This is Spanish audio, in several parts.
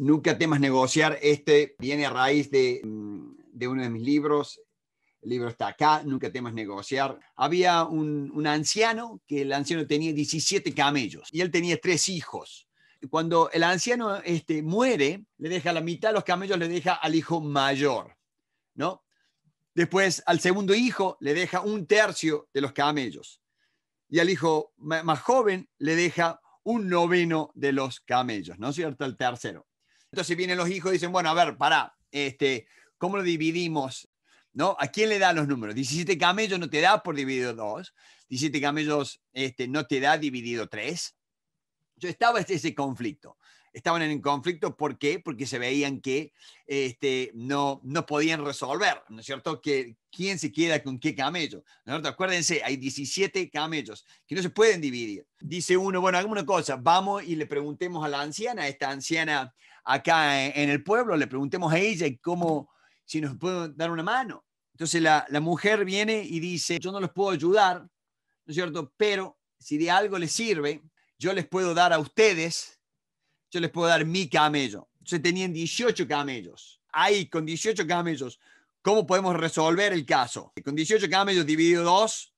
Nunca temas negociar. Este viene a raíz mm, de, uno de mis libros. El libro está acá, Nunca temas negociar. Había un, anciano que el anciano tenía 17 camellos y él tenía tres hijos cuando el anciano este, muere, le deja la mitad de los camellos, le deja al hijo mayor, ¿no? Después, al segundo hijo, le deja un tercio de los camellos. Y al hijo más joven, le deja un noveno de los camellos, ¿no es cierto? El tercero. Entonces vienen los hijos y dicen, bueno, a ver, para, este, ¿cómo lo dividimos? ¿No? ¿A quién le dan los números? 17 camellos no te da por dividido 2, 17 camellos este, no te da dividido 3. Yo estaba en ese conflicto. Estaban en el conflicto, ¿por qué? Porque se veían que este, no, no podían resolver, ¿no es cierto? Que, ¿Quién se queda con qué camello? ¿No Acuérdense, hay 17 camellos que no se pueden dividir. Dice uno, bueno, hagamos una cosa, vamos y le preguntemos a la anciana, a esta anciana acá en, el pueblo, le preguntemos a ella cómo, si nos puede dar una mano. Entonces la, la, mujer viene y dice, yo no los puedo ayudar, ¿no es cierto? Pero si de algo les sirve, yo les puedo dar a ustedes, yo les puedo dar mi camello. Entonces tenían 18 camellos. Ahí, con 18 camellos, ¿cómo podemos resolver el caso? Con 18 camellos dividido dos,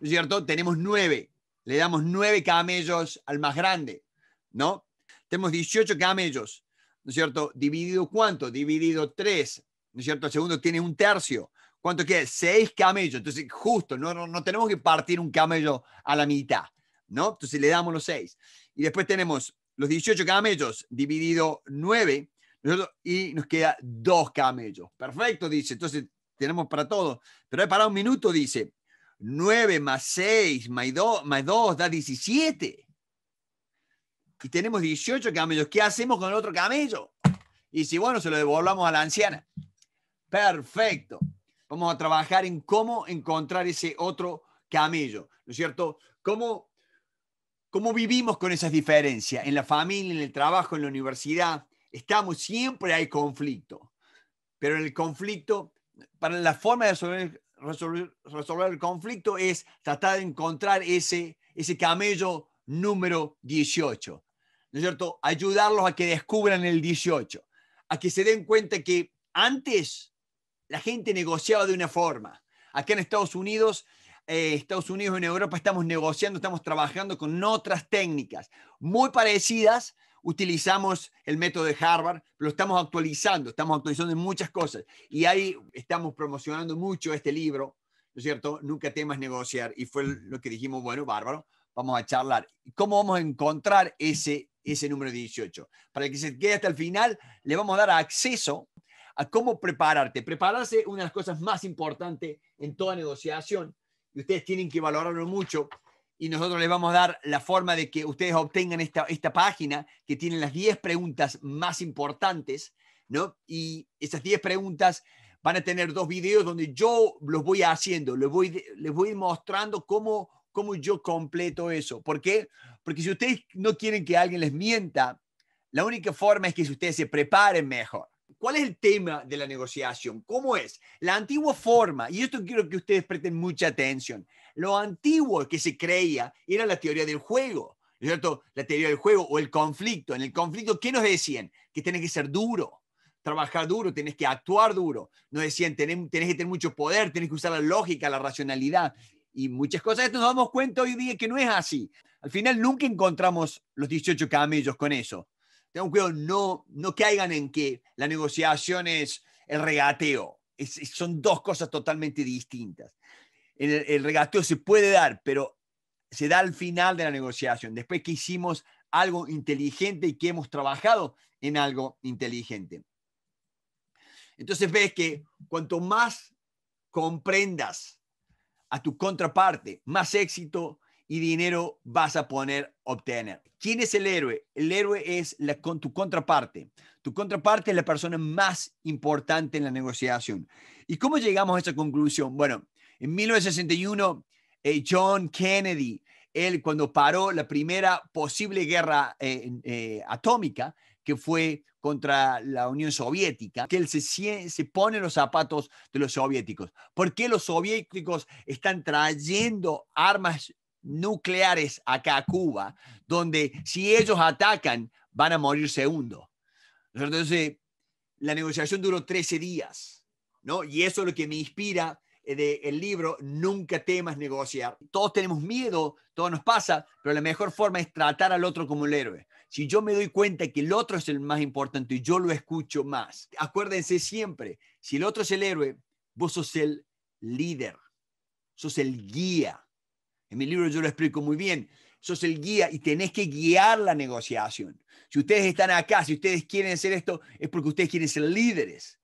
¿no es cierto? Tenemos nueve. Le damos nueve camellos al más grande, ¿no? Tenemos 18 camellos. ¿no es cierto? Dividido cuánto? Dividido tres, ¿no es cierto? El segundo tiene un tercio. ¿Cuánto queda? Seis camellos. Entonces, justo, no, no, tenemos que partir un camello a la mitad, ¿no? Entonces le damos los seis. Y después tenemos los 18 camellos dividido nueve, y nos queda dos camellos. Perfecto, dice. Entonces, tenemos para todo. Pero para un minuto, dice, nueve más seis, más dos, más 2 da 17 y tenemos 18 camellos. ¿Qué hacemos con el otro camello? Y si bueno, se lo devolvamos a la anciana. Perfecto. Vamos a trabajar en cómo encontrar ese otro camello, ¿no es cierto? ¿Cómo, vivimos con esas diferencias? En la familia, en el trabajo, en la universidad, estamos, siempre hay conflicto. Pero el conflicto, para la forma de resolver, el conflicto es tratar de encontrar ese camello número 18. ¿no es cierto?, ayudarlos a que descubran el 18, a que se den cuenta que antes la gente negociaba de una forma. Acá en Estados Unidos, eh, Estados Unidos y en Europa estamos negociando, estamos trabajando con otras técnicas muy parecidas. Utilizamos el método de Harvard, lo estamos actualizando, estamos actualizando muchas cosas. Y ahí estamos promocionando mucho este libro, ¿no es cierto? Nunca temas negociar. Y fue lo que dijimos, bueno, bárbaro, vamos a charlar. ¿Cómo vamos a encontrar ese ese número 18. Para que se quede hasta el final, le vamos a dar acceso a cómo prepararte. Prepararse es una de las cosas más importantes en toda negociación y ustedes tienen que valorarlo mucho. Y nosotros les vamos a dar la forma de que ustedes obtengan esta, página que tiene las 10 preguntas más importantes, ¿no? Y esas 10 preguntas van a tener dos videos donde yo los voy haciendo, les voy, les voy mostrando cómo, cómo yo completo eso. ¿Por qué? Porque porque si ustedes no quieren que alguien les mienta, la única forma es que ustedes se preparen mejor. ¿Cuál es el tema de la negociación? ¿Cómo es? La antigua forma, y esto quiero que ustedes presten mucha atención, lo antiguo que se creía era la teoría del juego, ¿cierto? La teoría del juego o el conflicto. En el conflicto, ¿qué nos decían? Que tenés que ser duro, trabajar duro, tenés que actuar duro. Nos decían, tenés, tenés que tener mucho poder, tenés que usar la lógica, la racionalidad y muchas cosas esto nos damos cuenta hoy día que no es así. Al final nunca encontramos los 18 camellos con eso. Tengo cuidado, no, no caigan en que la negociación es el regateo. son dos cosas totalmente distintas. el regateo se puede dar, pero se da al final de la negociación, después que hicimos algo inteligente y que hemos trabajado en algo inteligente. Entonces ves que cuanto más comprendas a tu contraparte, más éxito y dinero vas a poner, obtener. ¿Quién es el héroe? El héroe es la, con tu contraparte. Tu contraparte es la persona más importante en la negociación. ¿Y cómo llegamos a esa conclusión? Bueno, en 1961, eh, John Kennedy, él cuando paró la primera posible guerra eh, eh, atómica, que fue contra la Unión Soviética, que él se, se pone los zapatos de los soviéticos. ¿Por qué los soviéticos están trayendo armas nucleares acá a Cuba, donde si ellos atacan van a morir segundo? Entonces, la negociación duró 13 días, ¿no? Y eso es lo que me inspira eh, del libro Nunca temas negociar. Todos tenemos miedo, todo nos pasa, pero la mejor forma es tratar al otro como el héroe. Si yo me doy cuenta que el otro es el más importante y yo lo escucho más. Acuérdense siempre, si el otro es el héroe, vos sos el líder, sos el guía. En mi libro yo lo explico muy bien. Sos el guía y tenés que guiar la negociación. Si ustedes están acá, si ustedes quieren hacer esto, es porque ustedes quieren ser líderes.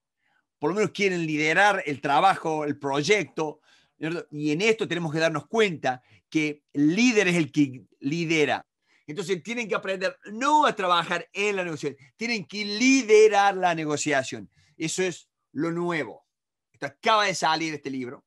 Por lo menos quieren liderar el trabajo, el proyecto. Y en esto tenemos que darnos cuenta que el líder es el que lidera. Entonces tienen que aprender no a trabajar en la negociación, tienen que liderar la negociación. Eso es lo nuevo. acaba de salir este libro,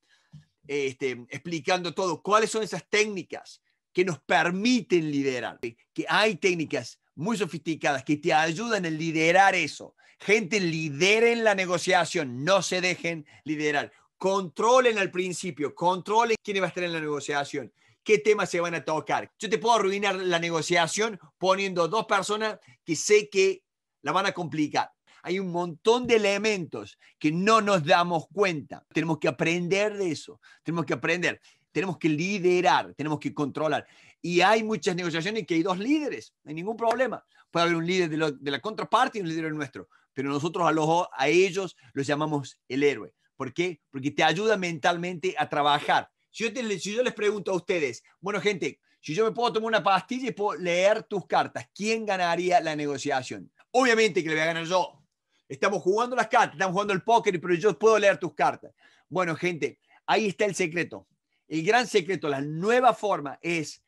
este, explicando todo, cuáles son esas técnicas que nos permiten liderar, que hay técnicas muy sofisticadas que te ayudan a liderar eso. Gente, lideren la negociación, no se dejen liderar. Controlen al principio, controlen quién va a estar en la negociación qué temas se van a tocar. Yo te puedo arruinar la negociación poniendo dos personas que sé que la van a complicar. Hay un montón de elementos que no nos damos cuenta. Tenemos que aprender de eso. Tenemos que aprender. Tenemos que liderar. Tenemos que controlar. Y hay muchas negociaciones en que hay dos líderes. No hay ningún problema. Puede haber un líder de, la contraparte y un líder nuestro. Pero nosotros a, a ellos los llamamos el héroe. ¿Por qué? Porque te ayuda mentalmente a trabajar. Si yo, les pregunto a ustedes, bueno, gente, si yo me puedo tomar una pastilla y puedo leer tus cartas, ¿quién ganaría la negociación? Obviamente que le voy a ganar yo. Estamos jugando las cartas, estamos jugando el póker, pero yo puedo leer tus cartas. Bueno, gente, ahí está el secreto. El gran secreto, la nueva forma es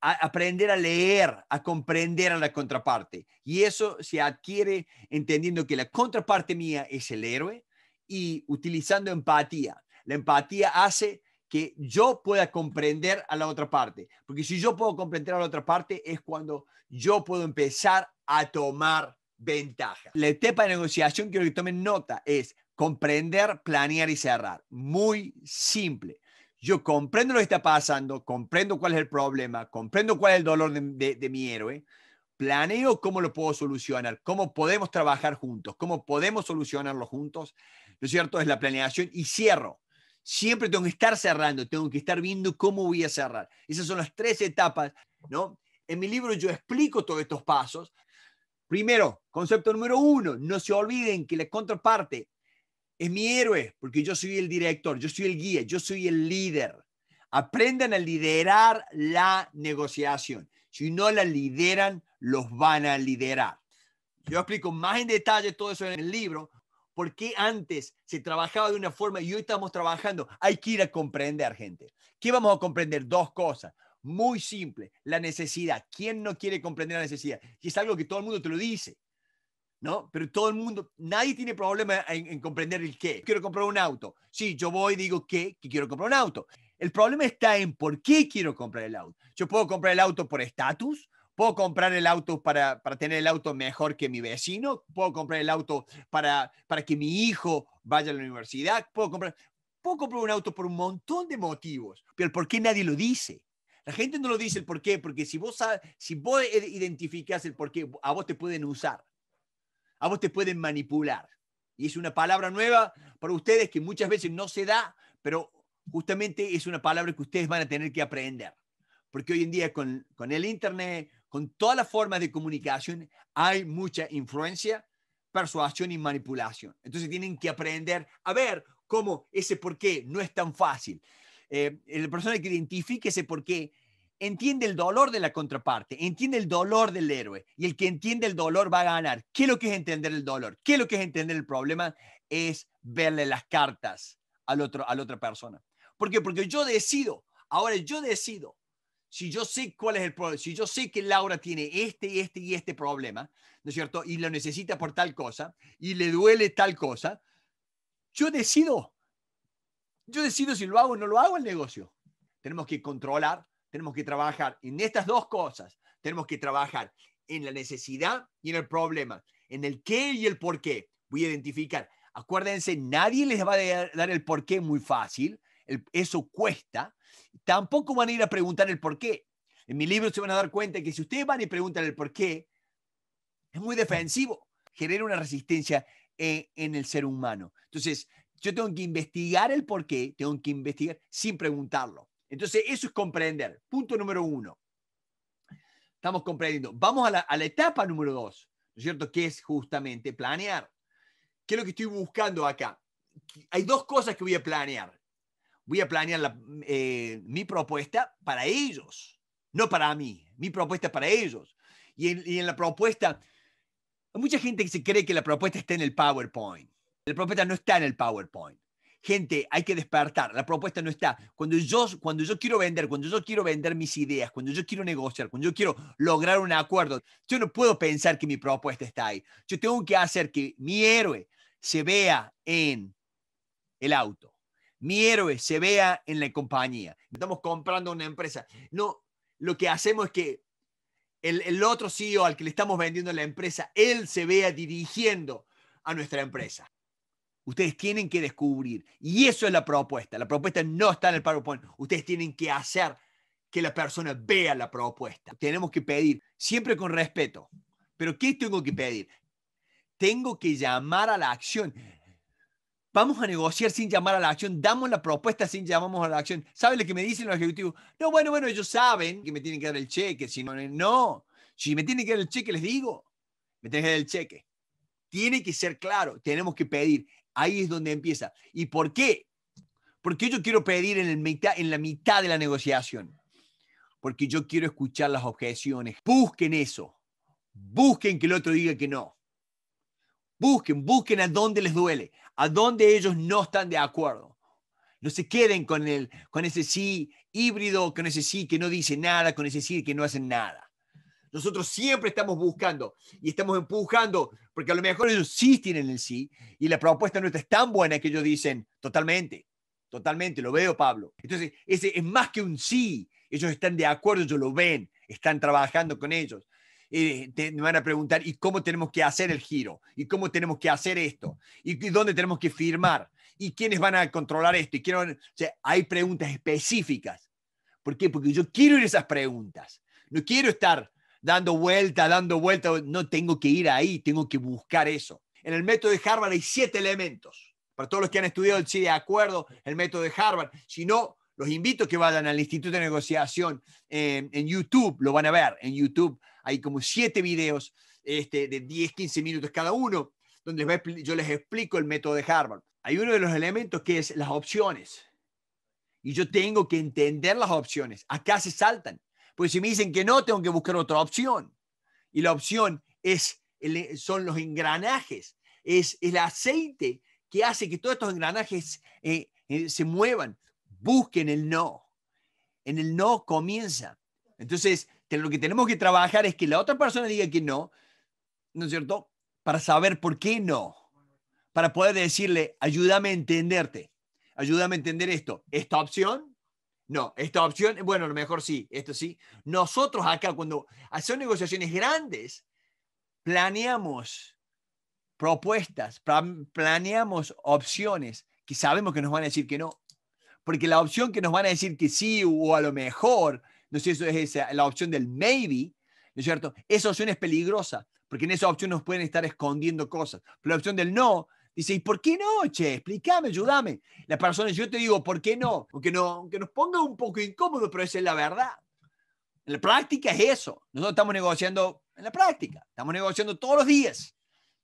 aprender a leer, a comprender a la contraparte. Y eso se adquiere entendiendo que la contraparte mía es el héroe y utilizando empatía. La empatía hace que yo pueda comprender a la otra parte. Porque si yo puedo comprender a la otra parte es cuando yo puedo empezar a tomar ventaja. La etapa de negociación, quiero que tomen nota, es comprender, planear y cerrar. Muy simple. Yo comprendo lo que está pasando, comprendo cuál es el problema, comprendo cuál es el dolor de, de mi héroe, planeo cómo lo puedo solucionar, cómo podemos trabajar juntos, cómo podemos solucionarlo juntos. Lo cierto es la planeación y cierro. Siempre tengo que estar cerrando, tengo que estar viendo cómo voy a cerrar. Esas son las tres etapas, ¿no? En mi libro yo explico todos estos pasos. Primero, concepto número uno, no se olviden que la contraparte es mi héroe, porque yo soy el director, yo soy el guía, yo soy el líder. Aprendan a liderar la negociación. Si no la lideran, los van a liderar. Yo explico más en detalle todo eso en el libro, por qué antes se trabajaba de una forma y hoy estamos trabajando. Hay que ir a comprender, gente. ¿Qué vamos a comprender? Dos cosas. Muy simple, la necesidad. ¿Quién no quiere comprender la necesidad? Y es algo que todo el mundo te lo dice, ¿no? Pero todo el mundo, nadie tiene problema en, comprender el qué. Quiero comprar un auto. Sí, yo voy y digo qué, que quiero comprar un auto. El problema está en por qué quiero comprar el auto. Yo puedo comprar el auto por estatus, ¿Puedo comprar el auto para, para tener el auto mejor que mi vecino? ¿Puedo comprar el auto para, para que mi hijo vaya a la universidad? ¿Puedo comprar, puedo comprar un auto por un montón de motivos, pero ¿por qué nadie lo dice? La gente no lo dice el por qué, porque si vos, si vos identificás el por qué, a vos te pueden usar, a vos te pueden manipular. Y es una palabra nueva para ustedes que muchas veces no se da, pero justamente es una palabra que ustedes van a tener que aprender. Porque hoy en día con, con el Internet, con todas las formas de comunicación hay mucha influencia, persuasión y manipulación. Entonces tienen que aprender a ver cómo ese por qué no es tan fácil. Eh, la persona que identifique ese por qué entiende el dolor de la contraparte, entiende el dolor del héroe y el que entiende el dolor va a ganar. ¿Qué es lo que es entender el dolor? ¿Qué es lo que es entender el problema? Es verle las cartas al otro, a la otra persona. ¿Por qué? Porque yo decido, ahora yo decido si yo sé cuál es el problema, si yo sé que Laura tiene este y este y este problema, ¿no es cierto? Y lo necesita por tal cosa, y le duele tal cosa, yo decido. Yo decido si lo hago o no lo hago el negocio. Tenemos que controlar, tenemos que trabajar en estas dos cosas. Tenemos que trabajar en la necesidad y en el problema, en el qué y el por qué. Voy a identificar. Acuérdense, nadie les va a dar el por qué muy fácil. eso cuesta Tampoco van a ir a preguntar el por qué. En mi libro se van a dar cuenta que si ustedes van y preguntan el por qué, es muy defensivo, genera una resistencia en, el ser humano. Entonces, yo tengo que investigar el por qué, tengo que investigar sin preguntarlo. Entonces, eso es comprender. Punto número uno. Estamos comprendiendo. Vamos a la, a la etapa número dos, ¿no es cierto? Que es justamente planear. ¿Qué es lo que estoy buscando acá? Hay dos cosas que voy a planear voy a planear eh, mi propuesta para ellos, no para mí, mi propuesta para ellos. Y en, y en, la propuesta, hay mucha gente que se cree que la propuesta está en el PowerPoint. La propuesta no está en el PowerPoint. Gente, hay que despertar, la propuesta no está. Cuando yo, cuando yo quiero vender, cuando yo quiero vender mis ideas, cuando yo quiero negociar, cuando yo quiero lograr un acuerdo, yo no puedo pensar que mi propuesta está ahí. Yo tengo que hacer que mi héroe se vea en el auto mi héroe se vea en la compañía. Estamos comprando una empresa. No, lo que hacemos es que el, el, otro CEO al que le estamos vendiendo la empresa, él se vea dirigiendo a nuestra empresa. Ustedes tienen que descubrir, y eso es la propuesta. La propuesta no está en el PowerPoint. Ustedes tienen que hacer que la persona vea la propuesta. Tenemos que pedir, siempre con respeto. Pero ¿qué tengo que pedir? Tengo que llamar a la acción Vamos a negociar sin llamar a la acción, damos la propuesta sin llamamos a la acción. Sabe lo que me dicen los ejecutivos? No, bueno, bueno, ellos saben que me tienen que dar el cheque, si no, no. Si me tienen que dar el cheque, les digo, me tienen que dar el cheque. Tiene que ser claro, tenemos que pedir. Ahí es donde empieza. ¿Y por qué? Porque yo quiero pedir en, en la mitad de la negociación. Porque yo quiero escuchar las objeciones. Busquen eso. Busquen que el otro diga que no. Busquen, busquen a dónde les duele, a dónde ellos no están de acuerdo. No se queden con, el, con ese sí híbrido, con ese sí que no dice nada, con ese sí que no hacen nada. Nosotros siempre estamos buscando y estamos empujando, porque a lo mejor ellos sí tienen el sí y la propuesta nuestra es tan buena que ellos dicen, totalmente, totalmente, lo veo, Pablo. Entonces, ese es más que un sí, ellos están de acuerdo, ellos lo ven, están trabajando con ellos. Eh, me van a preguntar, ¿y cómo tenemos que hacer el giro? ¿Y cómo tenemos que hacer esto? ¿Y, dónde tenemos que firmar? ¿Y quiénes van a controlar esto? ¿Y quiero o sea, hay preguntas específicas. ¿Por qué? Porque yo quiero ir a esas preguntas. No quiero estar dando vuelta, dando vuelta. No tengo que ir ahí, tengo que buscar eso. En el método de Harvard hay siete elementos. Para todos los que han estudiado el sí de acuerdo, el método de Harvard. Si no, los invito a que vayan al Instituto de Negociación eh, en YouTube, lo van a ver. En YouTube hay como siete videos este, de 10, 15 minutos cada uno, donde yo les explico el método de Harvard. Hay uno de los elementos que es las opciones. Y yo tengo que entender las opciones. Acá se saltan. Porque si me dicen que no, tengo que buscar otra opción. Y la opción es, son los engranajes, es el aceite que hace que todos estos engranajes eh, eh, se muevan. Busquen el no. En el no comienza. Entonces, lo que tenemos que trabajar es que la otra persona diga que no, ¿no es cierto? Para saber por qué no, para poder decirle, ayúdame a entenderte, ayúdame a entender esto, esta opción, no, esta opción, bueno, a lo mejor sí, esto sí. Nosotros acá cuando hacemos negociaciones grandes, planeamos propuestas, planeamos opciones que sabemos que nos van a decir que no, porque la opción que nos van a decir que sí o a lo mejor ¿no es eso Es la opción del maybe, ¿no es cierto? Esa opción es peligrosa, porque en esa opción nos pueden estar escondiendo cosas. Pero la opción del no dice, ¿y por qué no, che? Explícame, ayúdame. La persona, yo te digo, ¿por qué no? Aunque, no, aunque nos ponga un poco incómodo, pero esa es la verdad. En la práctica es eso. Nosotros estamos negociando en la práctica, estamos negociando todos los días.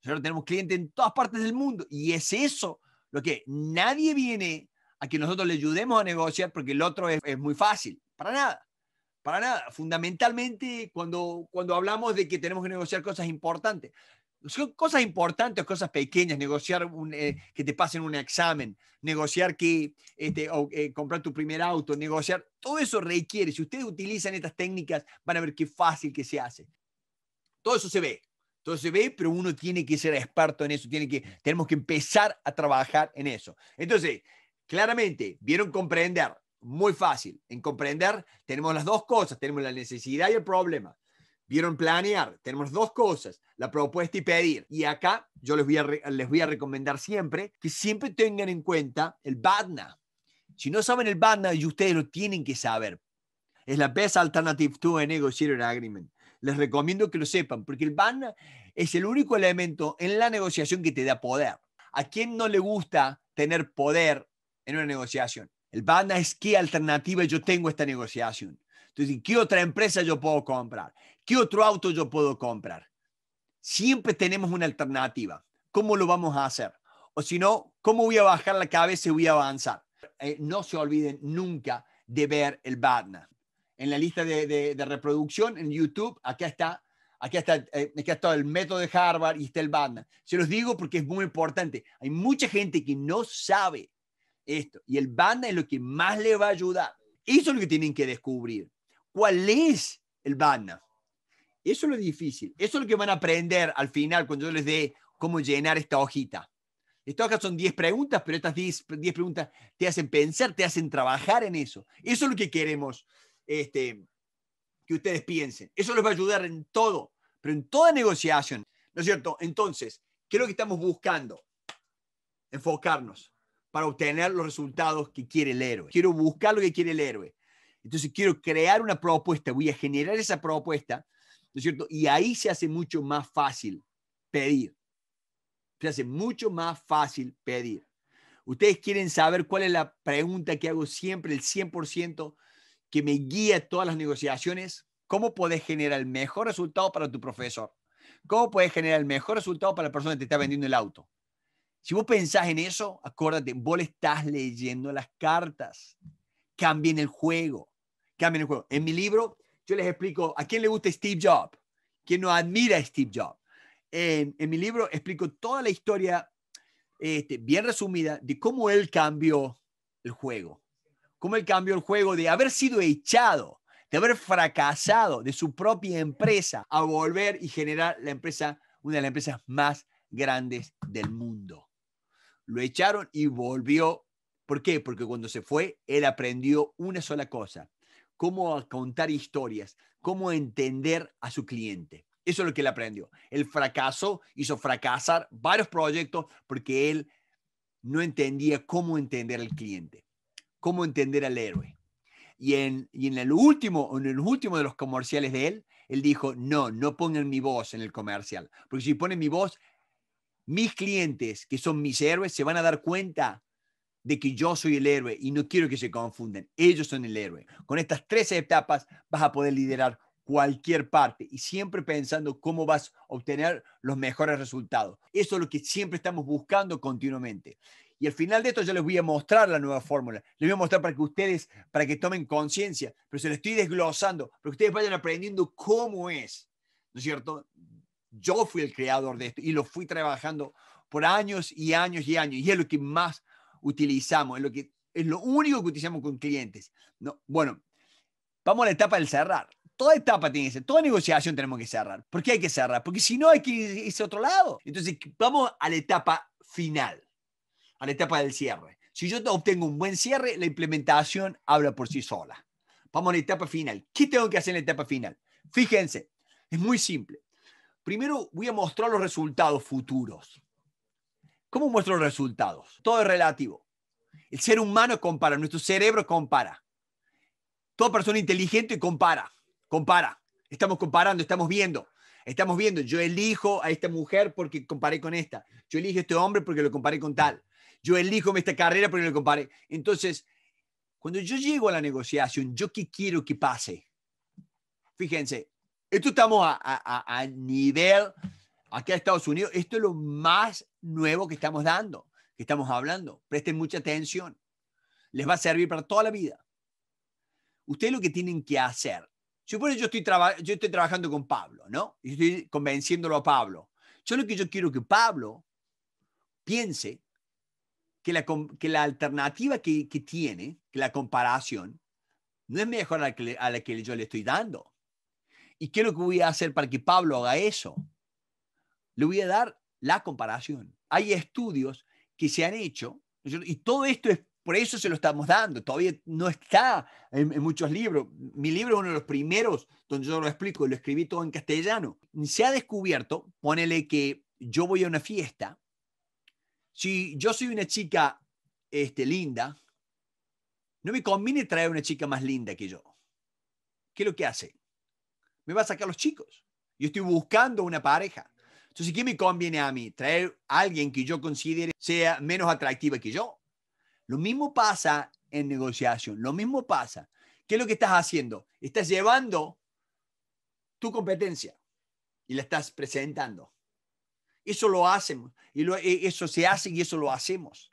Nosotros tenemos clientes en todas partes del mundo y es eso lo que nadie viene a que nosotros le ayudemos a negociar porque el otro es, es muy fácil, para nada. Para nada. Fundamentalmente, cuando, cuando hablamos de que tenemos que negociar cosas importantes, son cosas importantes, cosas pequeñas, negociar eh, que te pasen un examen, negociar que este, eh, comprar tu primer auto, negociar, todo eso requiere, si ustedes utilizan estas técnicas, van a ver qué fácil que se hace. Todo eso se ve, todo se ve, pero uno tiene que ser experto en eso, tiene que, tenemos que empezar a trabajar en eso. Entonces, claramente, vieron comprender, muy fácil. En comprender tenemos las dos cosas, tenemos la necesidad y el problema. Vieron planear, tenemos dos cosas, la propuesta y pedir. Y acá yo les voy a, les voy a recomendar siempre que siempre tengan en cuenta el BADNA. Si no saben el BADNA y ustedes lo tienen que saber, es la best alternative to a negotiated agreement. Les recomiendo que lo sepan, porque el BADNA es el único elemento en la negociación que te da poder. ¿A quién no le gusta tener poder en una negociación? El banda es qué alternativa yo tengo a esta negociación. Entonces, ¿qué otra empresa yo puedo comprar? ¿Qué otro auto yo puedo comprar? Siempre tenemos una alternativa. ¿Cómo lo vamos a hacer? O si no, ¿cómo voy a bajar la cabeza y voy a avanzar? Eh, no se olviden nunca de ver el Badna. En la lista de, reproducción en YouTube, acá está, acá está, eh, está el método de Harvard y está el Badna. Se los digo porque es muy importante. Hay mucha gente que no sabe esto. Y el banda es lo que más le va a ayudar. Eso es lo que tienen que descubrir. ¿Cuál es el banda? Eso es lo difícil. Eso es lo que van a aprender al final cuando yo les dé cómo llenar esta hojita. Estas acá son 10 preguntas, pero estas 10, preguntas te hacen pensar, te hacen trabajar en eso. Eso es lo que queremos este, que ustedes piensen. Eso les va a ayudar en todo, pero en toda negociación. ¿No es cierto? Entonces, creo que estamos buscando? Enfocarnos para obtener los resultados que quiere el héroe. Quiero buscar lo que quiere el héroe. Entonces quiero crear una propuesta, voy a generar esa propuesta, ¿no es cierto? Y ahí se hace mucho más fácil pedir. Se hace mucho más fácil pedir. Ustedes quieren saber cuál es la pregunta que hago siempre, el 100% que me guía todas las negociaciones. ¿Cómo podés generar el mejor resultado para tu profesor? ¿Cómo podés generar el mejor resultado para la persona que te está vendiendo el auto? Si vos pensás en eso, acuérdate, vos le estás leyendo las cartas. Cambien el juego. Cambien el juego. En mi libro, yo les explico a quién le gusta Steve Jobs, quién no admira a Steve Jobs. En, mi libro explico toda la historia, este, bien resumida, de cómo él cambió el juego. Cómo él cambió el juego de haber sido echado, de haber fracasado de su propia empresa a volver y generar la empresa, una de las empresas más grandes del mundo lo echaron y volvió. ¿Por qué? Porque cuando se fue, él aprendió una sola cosa, cómo contar historias, cómo entender a su cliente. Eso es lo que él aprendió. El fracaso hizo fracasar varios proyectos porque él no entendía cómo entender al cliente, cómo entender al héroe. Y en, el último, en el último de los comerciales de él, él dijo, no, no pongan mi voz en el comercial, porque si ponen mi voz, mis clientes, que son mis héroes, se van a dar cuenta de que yo soy el héroe y no quiero que se confundan. Ellos son el héroe. Con estas tres etapas vas a poder liderar cualquier parte y siempre pensando cómo vas a obtener los mejores resultados. Eso es lo que siempre estamos buscando continuamente. Y al final de esto yo les voy a mostrar la nueva fórmula. Les voy a mostrar para que ustedes, para que tomen conciencia, pero se lo estoy desglosando, para que ustedes vayan aprendiendo cómo es, ¿no es cierto? yo fui el creador de esto y lo fui trabajando por años y años y años. Y es lo que más utilizamos, es lo, que, es lo único que utilizamos con clientes. bueno, vamos a la etapa del cerrar. Toda etapa tiene que ser, toda negociación tenemos que cerrar. ¿Por qué hay que cerrar? Porque si no hay que irse a otro lado. Entonces, vamos a la etapa final, a la etapa del cierre. Si yo obtengo un buen cierre, la implementación habla por sí sola. Vamos a la etapa final. ¿Qué tengo que hacer en la etapa final? Fíjense, es muy simple. Primero voy a mostrar los resultados futuros. ¿Cómo muestro los resultados? Todo es relativo. El ser humano compara, nuestro cerebro compara. Toda persona inteligente compara, compara. Estamos comparando, estamos viendo. Estamos viendo, yo elijo a esta mujer porque comparé con esta. Yo elijo a este hombre porque lo comparé con tal. Yo elijo esta carrera porque lo comparé. Entonces, cuando yo llego a la negociación, ¿yo qué quiero que pase? Fíjense, esto estamos a, nivel, aquí en Estados Unidos, esto es lo más nuevo que estamos dando, que estamos hablando. Presten mucha atención. Les va a servir para toda la vida. Ustedes lo que tienen que hacer. Supone yo estoy, yo estoy trabajando con Pablo, ¿no? Y estoy convenciéndolo a Pablo. Yo lo que yo quiero que Pablo piense que la, que la alternativa que, que, tiene, que la comparación, no es mejor a la que yo le estoy dando ¿Y qué es lo que voy a hacer para que Pablo haga eso? Le voy a dar la comparación. Hay estudios que se han hecho, y todo esto es por eso se lo estamos dando. Todavía no está en, muchos libros. Mi libro es uno de los primeros donde yo lo explico, lo escribí todo en castellano. Se ha descubierto, ponele que yo voy a una fiesta. Si yo soy una chica este, linda, no me conviene traer una chica más linda que yo. ¿Qué es lo que hace? me va a sacar los chicos. Yo estoy buscando una pareja. Entonces, ¿qué me conviene a mí? Traer a alguien que yo considere sea menos atractiva que yo. Lo mismo pasa en negociación, lo mismo pasa. ¿Qué es lo que estás haciendo? Estás llevando tu competencia y la estás presentando. Eso lo hacemos, y e, eso se hace y eso lo hacemos.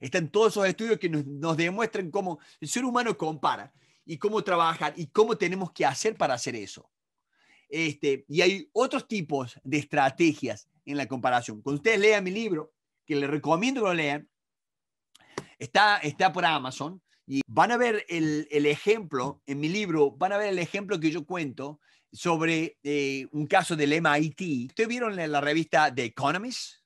Están todos esos estudios que nos, nos demuestran cómo el ser humano compara y cómo trabajar y cómo tenemos que hacer para hacer eso. Este, y hay otros tipos de estrategias en la comparación. Cuando ustedes lean mi libro, que les recomiendo que lo lean, está, está por Amazon y van a ver el, ejemplo, en mi libro, van a ver el ejemplo que yo cuento sobre eh, un caso del MIT. ¿Ustedes vieron la, la revista The Economist?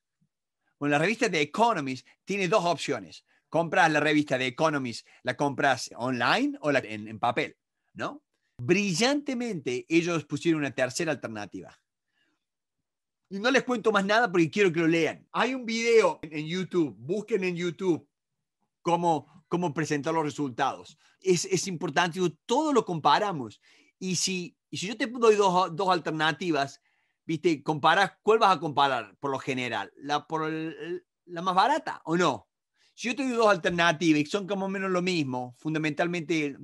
Bueno, la revista The Economist tiene dos opciones. Compras la revista The Economist, la compras online o la, en papel, ¿no? Brillantemente ellos pusieron una tercera alternativa. Y no les cuento más nada porque quiero que lo lean. Hay un video en YouTube, busquen en YouTube cómo, cómo presentar los resultados. Es, es importante, todo lo comparamos. Y si, si yo te doy dos, dos alternativas, viste, comparas, ¿cuál vas a comparar por lo general? ¿La, por la más barata o no? Si yo te doy dos alternativas y son como menos lo mismo, fundamentalmente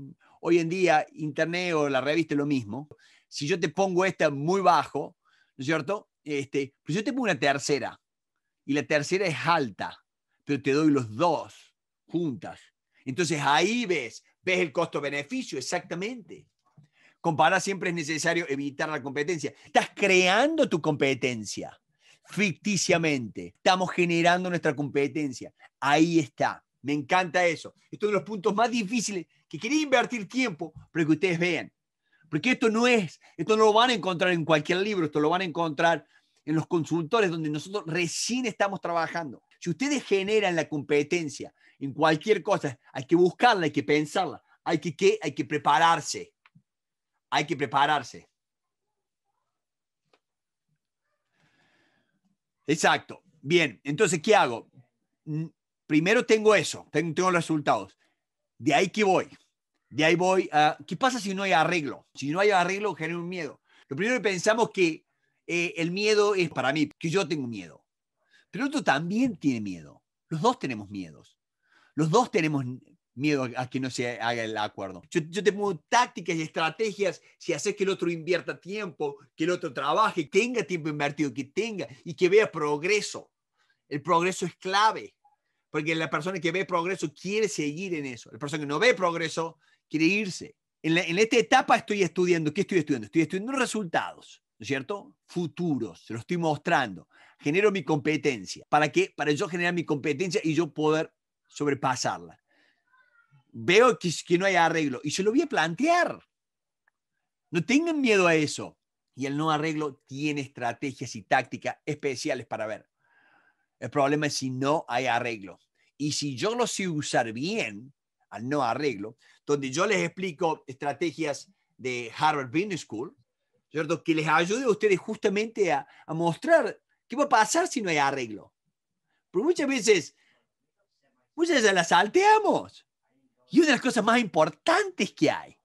Hoy en día, Internet o la revista es lo mismo. Si yo te pongo esta muy bajo, ¿no es cierto? Este, pues yo te pongo una tercera y la tercera es alta, pero te doy los dos juntas. Entonces ahí ves, ves el costo-beneficio exactamente. Comparar siempre es necesario evitar la competencia. Estás creando tu competencia ficticiamente. Estamos generando nuestra competencia. Ahí está. Me encanta eso. Esto es uno de los puntos más difíciles que quería invertir tiempo para que ustedes vean. Porque esto no es, esto no lo van a encontrar en cualquier libro, esto lo van a encontrar en los consultores donde nosotros recién estamos trabajando. Si ustedes generan la competencia en cualquier cosa, hay que buscarla, hay que pensarla, hay que, ¿qué? Hay que prepararse. Hay que prepararse. Exacto. Bien, entonces, ¿qué hago? Primero tengo eso, tengo, tengo los resultados. De ahí que voy. De ahí voy a, ¿qué pasa si no hay arreglo? Si no hay arreglo, genera un miedo. Lo primero que pensamos que eh, el miedo es para mí, que yo tengo miedo. Pero el otro también tiene miedo. Los dos tenemos miedos. Los dos tenemos miedo a que no se haga el acuerdo. Yo, tengo tácticas y estrategias si haces que el otro invierta tiempo, que el otro trabaje, tenga tiempo invertido, que tenga y que vea progreso. El progreso es clave, porque la persona que ve progreso quiere seguir en eso. La persona que no ve progreso quiere irse. En, esta etapa estoy estudiando, ¿qué estoy estudiando? Estoy estudiando resultados, ¿no es cierto? Futuros, se los estoy mostrando. Genero mi competencia. ¿Para qué? Para yo generar mi competencia y yo poder sobrepasarla. Veo que, que no hay arreglo y se lo voy a plantear. No tengan miedo a eso. Y el no arreglo tiene estrategias y tácticas especiales para ver. El problema es si no hay arreglo. Y si yo lo sé usar bien, al no arreglo, donde yo les explico estrategias de Harvard Business School, ¿cierto? Que les ayude a ustedes justamente a, mostrar qué va a pasar si no hay arreglo. Porque muchas veces, muchas veces las salteamos. Y una de las cosas más importantes que hay,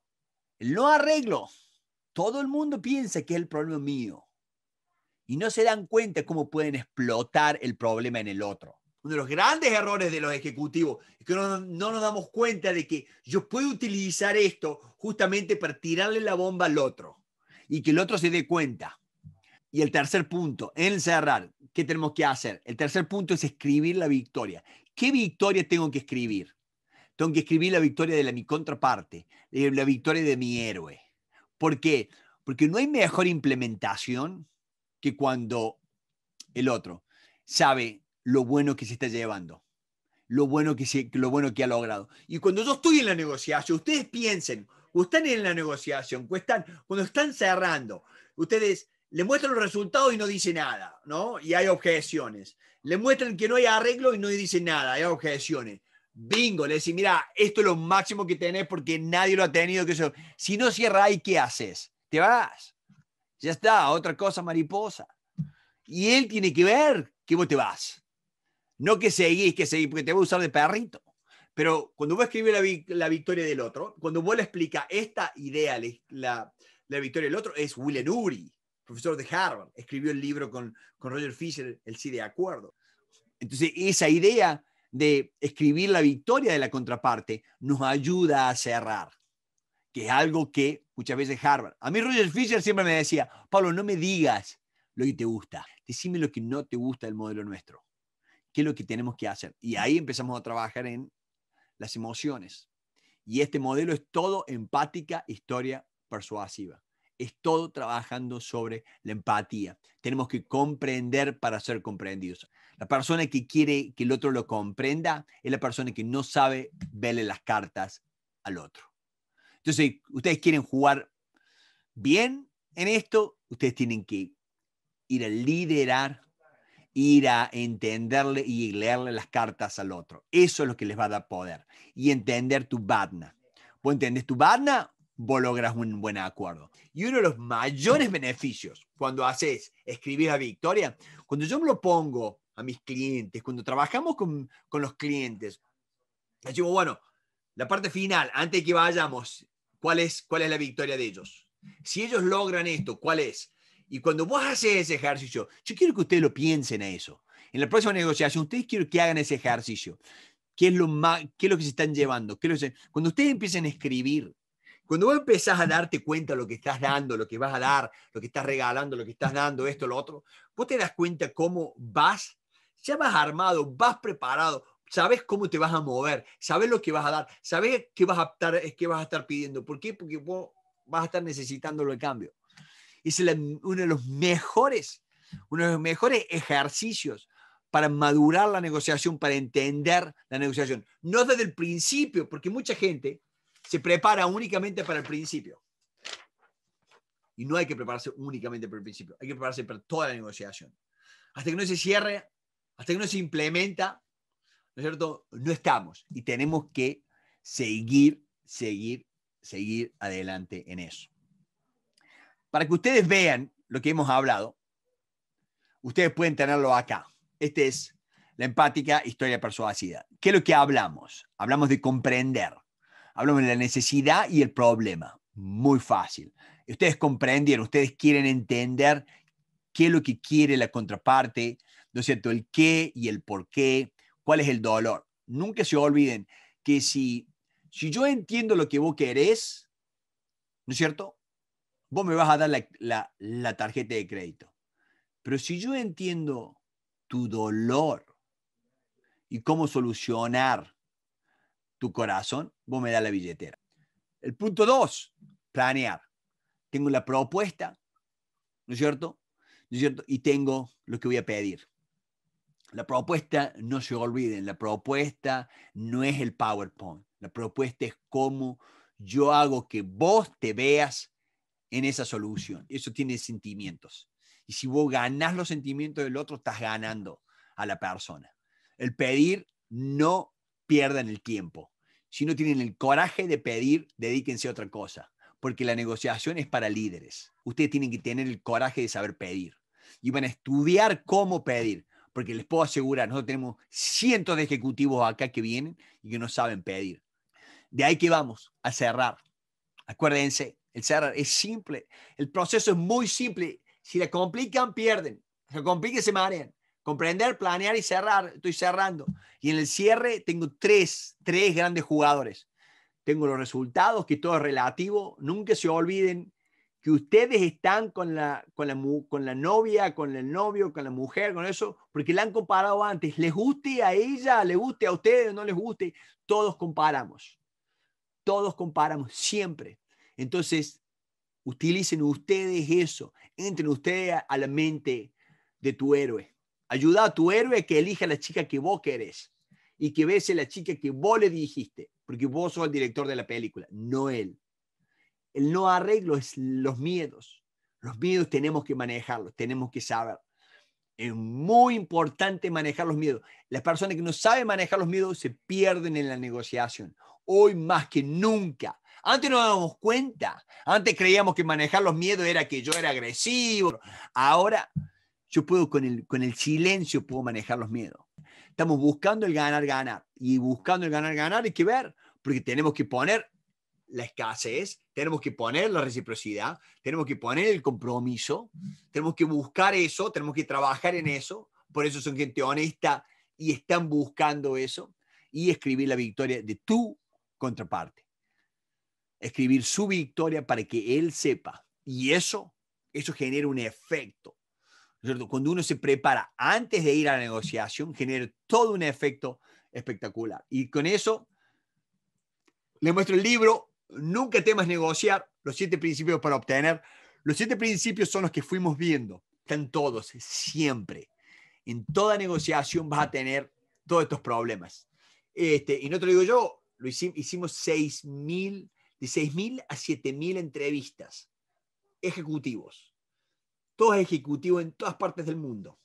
el no arreglo. Todo el mundo piensa que es el problema mío. Y no se dan cuenta cómo pueden explotar el problema en el otro uno de los grandes errores de los ejecutivos es que no, no nos damos cuenta de que yo puedo utilizar esto justamente para tirarle la bomba al otro y que el otro se dé cuenta. Y el tercer punto, en cerrar, ¿qué tenemos que hacer? El tercer punto es escribir la victoria. ¿Qué victoria tengo que escribir? Tengo que escribir la victoria de la, mi contraparte, la victoria de mi héroe. ¿Por qué? Porque no hay mejor implementación que cuando el otro sabe lo bueno que se está llevando, lo bueno que, se, lo bueno que ha logrado. Y cuando yo estoy en la negociación, ustedes piensen, están en la negociación, cuando están cerrando, ustedes le muestran los resultados y no dicen nada, ¿no? Y hay objeciones. Le muestran que no hay arreglo y no dicen nada, hay objeciones. Bingo, le decís, mira, esto es lo máximo que tenés porque nadie lo ha tenido. Que eso. Si no cierra ahí, ¿qué haces? Te vas. Ya está, otra cosa mariposa. Y él tiene que ver que vos te vas. No que seguís, que seguís, porque te voy a usar de perrito. Pero cuando vos escribís la, la, victoria del otro, cuando vos le explicas esta idea, la, la, victoria del otro, es William Uri, profesor de Harvard, escribió el libro con, con Roger Fisher, el sí de acuerdo. Entonces, esa idea de escribir la victoria de la contraparte nos ayuda a cerrar, que es algo que muchas veces Harvard. A mí Roger Fisher siempre me decía, Pablo, no me digas lo que te gusta, decime lo que no te gusta del modelo nuestro. ¿Qué es lo que tenemos que hacer? Y ahí empezamos a trabajar en las emociones. Y este modelo es todo empática, historia persuasiva. Es todo trabajando sobre la empatía. Tenemos que comprender para ser comprendidos. La persona que quiere que el otro lo comprenda es la persona que no sabe verle las cartas al otro. Entonces, ustedes quieren jugar bien en esto, ustedes tienen que ir a liderar ir a entenderle y leerle las cartas al otro. Eso es lo que les va a dar poder. Y entender tu badna. Vos entendés tu badna, vos logras un buen acuerdo. Y uno de los mayores beneficios cuando haces, escribir a Victoria, cuando yo me lo pongo a mis clientes, cuando trabajamos con, los clientes, digo, bueno, la parte final, antes de que vayamos, ¿cuál es, ¿cuál es la victoria de ellos? Si ellos logran esto, ¿cuál es? Y cuando vos haces ese ejercicio, yo quiero que ustedes lo piensen a eso. En la próxima negociación, ustedes quiero que hagan ese ejercicio. ¿Qué es lo, más, qué es lo que se están llevando? ¿Qué que Cuando ustedes empiecen a escribir, cuando vos empezás a darte cuenta de lo que estás dando, lo que vas a dar, lo que estás regalando, lo que estás dando, esto, lo otro, vos te das cuenta cómo vas, ya vas armado, vas preparado, sabes cómo te vas a mover, sabes lo que vas a dar, sabes qué vas a estar, qué vas a estar pidiendo. ¿Por qué? Porque vos vas a estar necesitándolo el cambio es uno de los mejores, uno de los mejores ejercicios para madurar la negociación, para entender la negociación. No desde el principio, porque mucha gente se prepara únicamente para el principio. Y no hay que prepararse únicamente para el principio, hay que prepararse para toda la negociación. Hasta que no se cierre, hasta que no se implementa, ¿no es cierto? No estamos y tenemos que seguir, seguir, seguir adelante en eso. Para que ustedes vean lo que hemos hablado, ustedes pueden tenerlo acá. Este es la empática historia persuasiva. ¿Qué es lo que hablamos? Hablamos de comprender. Hablamos de la necesidad y el problema. Muy fácil. Ustedes comprendieron, ustedes quieren entender qué es lo que quiere la contraparte, ¿no es cierto? El qué y el por qué, cuál es el dolor. Nunca se olviden que si, si yo entiendo lo que vos querés, ¿no es cierto? vos me vas a dar la, tarjeta de crédito. Pero si yo entiendo tu dolor y cómo solucionar tu corazón, vos me das la billetera. El punto dos, planear. Tengo la propuesta, ¿no es cierto? ¿No es cierto? Y tengo lo que voy a pedir. La propuesta, no se olviden, la propuesta no es el PowerPoint. La propuesta es cómo yo hago que vos te veas en esa solución. Eso tiene sentimientos. Y si vos ganás los sentimientos del otro, estás ganando a la persona. El pedir, no pierdan el tiempo. Si no tienen el coraje de pedir, dedíquense a otra cosa, porque la negociación es para líderes. Ustedes tienen que tener el coraje de saber pedir. Y van a estudiar cómo pedir, porque les puedo asegurar, nosotros tenemos cientos de ejecutivos acá que vienen y que no saben pedir. De ahí que vamos a cerrar. Acuérdense, el cerrar es simple. El proceso es muy simple. Si le complican, pierden. Se complican, se marean. Comprender, planear y cerrar. Estoy cerrando. Y en el cierre tengo tres, tres grandes jugadores. Tengo los resultados, que todo es relativo. Nunca se olviden que ustedes están con la, con la, con la novia, con el novio, con la mujer, con eso, porque la han comparado antes. Les guste a ella, les guste a ustedes, no les guste. Todos comparamos. Todos comparamos siempre. Entonces, utilicen ustedes eso, entren ustedes a la mente de tu héroe. Ayuda a tu héroe que elija la chica que vos querés y que bese la chica que vos le dijiste, porque vos sos el director de la película, no él. El no arreglo es los miedos. Los miedos tenemos que manejarlos, tenemos que saber. Es muy importante manejar los miedos. Las personas que no saben manejar los miedos se pierden en la negociación. Hoy más que nunca antes no dábamos cuenta. Antes creíamos que manejar los miedos era que yo era agresivo. Ahora yo puedo con el, con el silencio puedo manejar los miedos. Estamos buscando el ganar, ganar. Y buscando el ganar, ganar hay que ver, porque tenemos que poner la escasez, tenemos que poner la reciprocidad, tenemos que poner el compromiso, tenemos que buscar eso, tenemos que trabajar en eso. Por eso son gente honesta y están buscando eso y escribir la victoria de tu contraparte escribir su victoria para que él sepa. Y eso, eso genera un efecto. Cuando uno se prepara antes de ir a la negociación, genera todo un efecto espectacular. Y con eso, le muestro el libro, Nunca temas negociar, los siete principios para obtener. Los siete principios son los que fuimos viendo. Están todos, siempre. En toda negociación vas a tener todos estos problemas. Este, y no te lo digo yo, lo hicimos, hicimos 6.000 de 6.000 a 7.000 entrevistas, ejecutivos, todos ejecutivos en todas partes del mundo,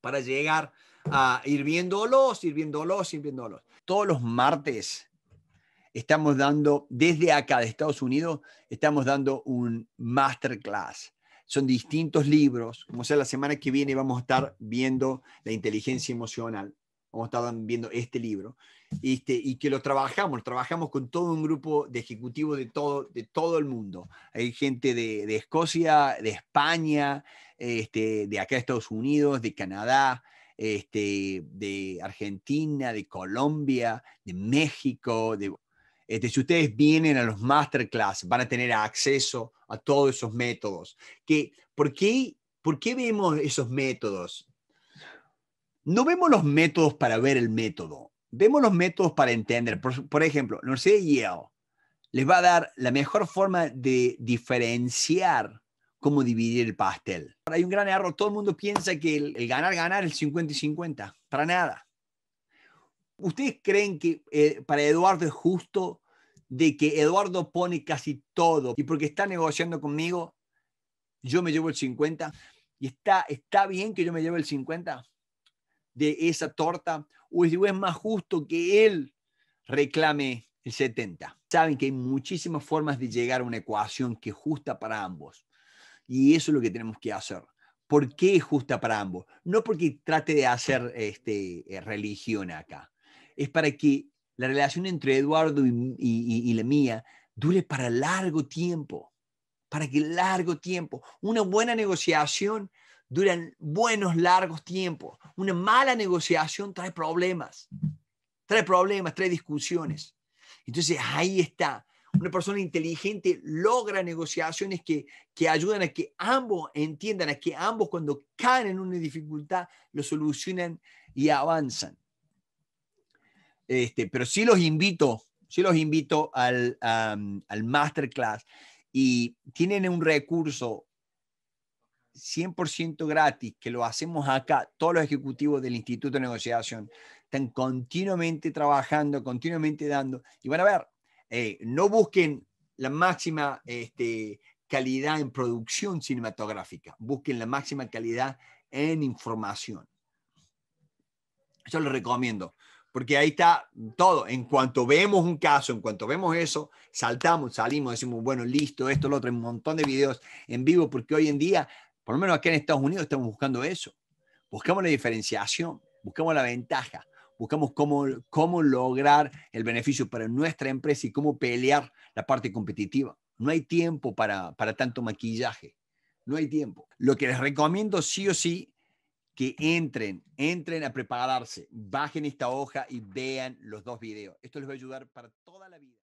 para llegar a ir viéndolos, ir viéndolos, ir viéndolos. Todos los martes estamos dando, desde acá de Estados Unidos, estamos dando un masterclass. Son distintos libros, como sea, la semana que viene vamos a estar viendo la inteligencia emocional como estaban viendo este libro, este, y que lo trabajamos, trabajamos con todo un grupo de ejecutivos de todo, el mundo. Hay gente de, Escocia, de España, este, de acá de Estados Unidos, de Canadá, este, de Argentina, de Colombia, de México. De, este, si ustedes vienen a los masterclass, van a tener acceso a todos esos métodos. Que, ¿por, qué, ¿Por qué vemos esos métodos? no vemos los métodos para ver el método, vemos los métodos para entender. Por, ejemplo, la Universidad les va a dar la mejor forma de diferenciar cómo dividir el pastel. Hay un gran error, todo el mundo piensa que el, ganar, ganar es 50 y 50, para nada. ¿Ustedes creen que eh, para Eduardo es justo de que Eduardo pone casi todo y porque está negociando conmigo, yo me llevo el 50 y está, está bien que yo me lleve el 50? de esa torta? ¿O es, más justo que él reclame el 70? Saben que hay muchísimas formas de llegar a una ecuación que es justa para ambos. Y eso es lo que tenemos que hacer. ¿Por qué es justa para ambos? No porque trate de hacer este, eh, religión acá. Es para que la relación entre Eduardo y, y, la mía dure para largo tiempo, para que largo tiempo. Una buena negociación duran buenos, largos tiempos. Una mala negociación trae problemas, trae problemas, trae discusiones. Entonces ahí está. Una persona inteligente logra negociaciones que, ayudan a que ambos entiendan, a que ambos cuando caen en una dificultad lo solucionan y avanzan. Este, pero sí los invito, sí los invito al, al masterclass y tienen un recurso 100% gratis, que lo hacemos acá, todos los ejecutivos del Instituto de Negociación están continuamente trabajando, continuamente dando. Y van a ver, eh, no busquen la máxima este, calidad en producción cinematográfica, busquen la máxima calidad en información. Yo les recomiendo, porque ahí está todo. En cuanto vemos un caso, en cuanto vemos eso, saltamos, salimos, decimos, bueno, listo, esto, lo otro, un montón de videos en vivo, porque hoy en día por lo menos aquí en Estados Unidos estamos buscando eso. Buscamos la diferenciación, buscamos la ventaja, buscamos cómo, cómo lograr el beneficio para nuestra empresa y cómo pelear la parte competitiva. No hay tiempo para, para tanto maquillaje, no hay tiempo. Lo que les recomiendo sí o sí, que entren, entren a prepararse, bajen esta hoja y vean los dos videos. Esto les va a ayudar para toda la vida.